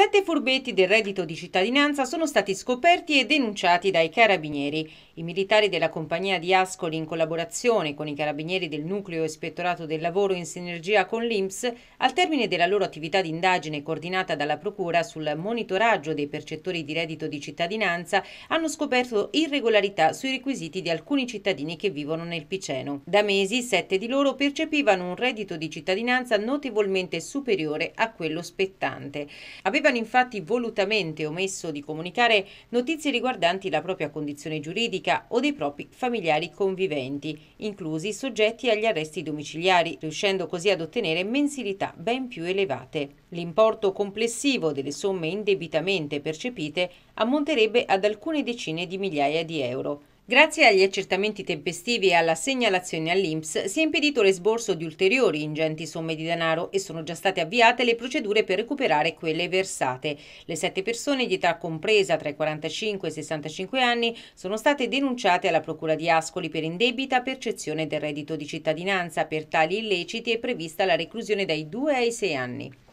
Sette furbetti del reddito di cittadinanza sono stati scoperti e denunciati dai carabinieri. I militari della compagnia di Ascoli, in collaborazione con i carabinieri del nucleo ispettorato del lavoro in sinergia con l'Inps, al termine della loro attività di indagine coordinata dalla Procura sul monitoraggio dei percettori di reddito di cittadinanza, hanno scoperto irregolarità sui requisiti di alcuni cittadini che vivono nel Piceno. Da mesi sette di loro percepivano un reddito di cittadinanza notevolmente superiore a quello spettante. Aveva Avevano infatti volutamente omesso di comunicare notizie riguardanti la propria condizione giuridica o dei propri familiari conviventi, inclusi soggetti agli arresti domiciliari, riuscendo così ad ottenere mensilità ben più elevate. L'importo complessivo delle somme indebitamente percepite ammonterebbe ad alcune decine di migliaia di euro. Grazie agli accertamenti tempestivi e alla segnalazione all'Inps si è impedito l'esborso di ulteriori ingenti somme di denaro e sono già state avviate le procedure per recuperare quelle versate. Le sette persone di età compresa tra i 45 e i 65 anni sono state denunciate alla Procura di Ascoli per indebita percezione del reddito di cittadinanza. Per tali illeciti è prevista la reclusione dai 2 ai 6 anni.